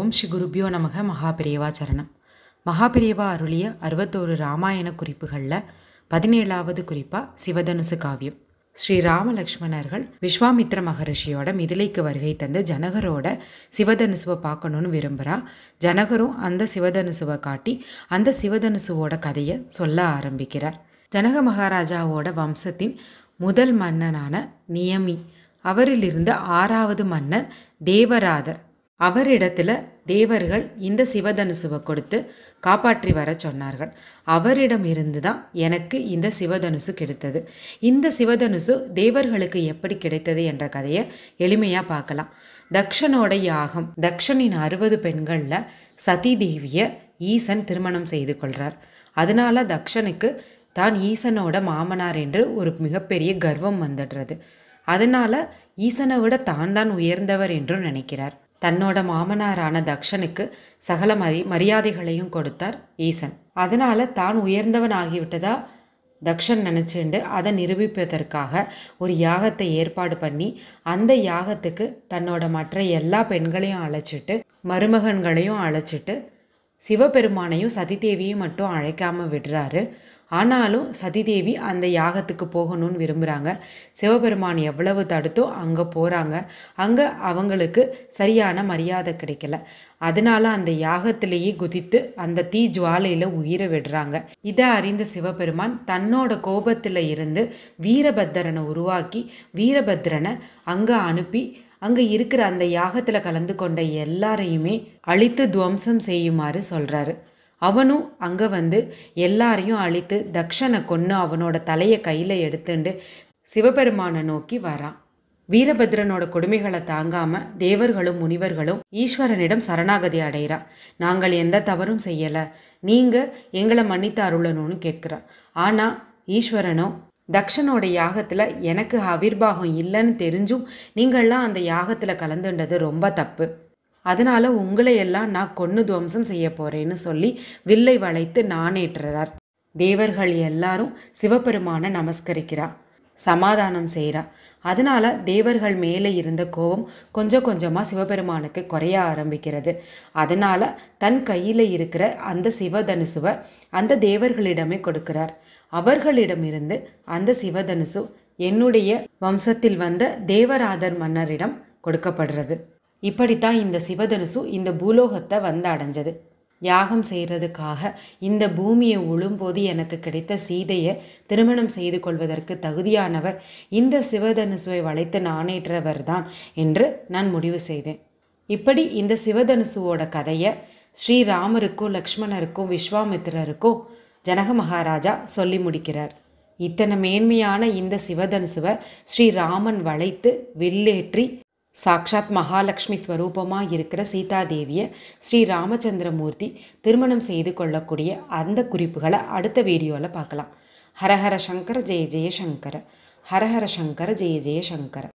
ஓம் ஸ்ரீ குருபியோ நமக மகாபிரியவா சரணம் மகாபிரியவா அருளிய அறுபத்தோரு ராமாயண குறிப்புகளில் பதினேழாவது குறிப்பாக சிவதனுசு காவியம் ஸ்ரீ ராமலக்ஷ்மணர்கள் விஸ்வாமித்ர மகரிஷியோட மிதிலைக்கு வருகை தந்து ஜனகரோட சிவதனுசுவை பார்க்கணும்னு விரும்புகிறா ஜனகரும் அந்த சிவதனுசுவை காட்டி அந்த சிவதனுசுவோட கதையை சொல்ல ஆரம்பிக்கிறார் ஜனக மகாராஜாவோட வம்சத்தின் முதல் மன்னனான நியமி அவரிலிருந்து ஆறாவது மன்னன் தேவராதர் அவரிடத்துல தேவர்கள் இந்த சிவதனுசுவை கொடுத்து காப்பாற்றி வர சொன்னார்கள் அவரிடம் இருந்து தான் எனக்கு இந்த சிவதனுசு கிடைத்தது இந்த சிவதனுசு தேவர்களுக்கு எப்படி கிடைத்தது என்ற கதையை எளிமையாக பார்க்கலாம் தக்ஷனோட யாகம் தக்ஷனின் அறுபது பெண்களில் சதி தேவியை ஈசன் திருமணம் செய்து கொள்கிறார் அதனால தக்ஷனுக்கு தான் ஈசனோட மாமனார் என்று ஒரு மிகப்பெரிய கர்வம் வந்துடுறது அதனால் ஈசனை விட தான் தான் உயர்ந்தவர் என்றும் நினைக்கிறார் தன்னோட மாமனாரான தக்ஷனுக்கு சகல மரி மரியாதைகளையும் கொடுத்தார் ஈசன் அதனால் தான் உயர்ந்தவன் ஆகிவிட்டதா தக்ஷன் நினச்சிண்டு அதை நிரூபிப்பதற்காக ஒரு யாகத்தை ஏற்பாடு பண்ணி அந்த யாகத்துக்கு தன்னோட மற்ற எல்லா பெண்களையும் அழைச்சிட்டு மருமகன்களையும் அழைச்சிட்டு சிவபெருமானையும் சதிதேவியும் மட்டும் அழைக்காமல் விடுறாரு ஆனாலும் சதிதேவி அந்த யாகத்துக்கு போகணும்னு விரும்புகிறாங்க சிவபெருமான் எவ்வளவு தடுத்தோ அங்கே போகிறாங்க அங்கே அவங்களுக்கு சரியான மரியாதை கிடைக்கல அதனால அந்த யாகத்திலேயே குதித்து அந்த தீ ஜுவாலையில் உயிரை விடுறாங்க இதை அறிந்த சிவபெருமான் தன்னோட கோபத்தில் இருந்து வீரபத்திரனை உருவாக்கி வீரபத்திரனை அங்கே அனுப்பி அங்கே இருக்கிற அந்த யாகத்தில் கலந்து கொண்ட எல்லாரையுமே அழித்து துவம்சம் செய்யுமாறு சொல்கிறாரு அவனும் அங்கே வந்து எல்லாரையும் அழித்து தக்ஷனை கொன்று அவனோட தலையை கையில் எடுத்துண்டு சிவபெருமானை நோக்கி வரான் வீரபத்ரனோட கொடுமைகளை தாங்காம தேவர்களும் முனிவர்களும் ஈஸ்வரனிடம் சரணாகதி அடைகிறா நாங்கள் எந்த தவறும் செய்யலை நீங்கள் எங்களை மன்னித்து அருளணும்னு கேட்குறா ஆனால் ஈஸ்வரனோ தக்ஷனோட யாகத்தில் எனக்கு அவிர்வாகம் இல்லைன்னு தெரிஞ்சும் நீங்கள்லாம் அந்த யாகத்தில் கலந்துண்டது ரொம்ப தப்பு அதனால் உங்களையெல்லாம் நான் கொன்று துவம்சம் செய்ய போகிறேன்னு சொல்லி வில்லை வளைத்து நானேற்றுறார் தேவர்கள் எல்லாரும் சிவபெருமானை நமஸ்கரிக்கிறார் சமாதானம் செய்கிறா அதனால் தேவர்கள் மேலே இருந்த கோபம் கொஞ்சம் கொஞ்சமாக சிவபெருமானுக்கு குறைய ஆரம்பிக்கிறது அதனால் தன் கையில் இருக்கிற அந்த சிவதனுசுவை அந்த தேவர்களிடமே கொடுக்கிறார் அவர்களிடமிருந்து அந்த சிவதனுசு என்னுடைய வம்சத்தில் வந்த தேவராதர் மன்னரிடம் கொடுக்கப்படுறது இப்படித்தான் இந்த சிவதனுசு இந்த பூலோகத்தை வந்து அடைஞ்சது யாகம் செய்கிறதுக்காக இந்த பூமியை உழும்போது எனக்கு கிடைத்த சீதையை திருமணம் செய்து கொள்வதற்கு தகுதியானவர் இந்த சிவதனுசுவை வளைத்து நாணேற்றவர் தான் என்று நான் முடிவு செய்தேன் இப்படி இந்த சிவதனுசுவோட கதையை ஸ்ரீராமருக்கும் லக்ஷ்மணருக்கும் விஸ்வாமித்திரருக்கும் ஜனக மகாராஜா சொல்லி முடிக்கிறார் இத்தனை மேன்மையான இந்த சிவதனுசுவை ஸ்ரீராமன் வளைத்து வில்லேற்றி சாக்ஷாத் மகாலட்சுமி ஸ்வரூபமாக இருக்கிற சீதாதேவியை ஸ்ரீ ராமச்சந்திரமூர்த்தி திருமணம் செய்து கொள்ளக்கூடிய அந்த குறிப்புகளை அடுத்த வீடியோவில் பார்க்கலாம் ஹரஹர சங்கர ஜெய ஜெயசங்கர ஹரஹர சங்கர ஜெய ஜெயசங்கர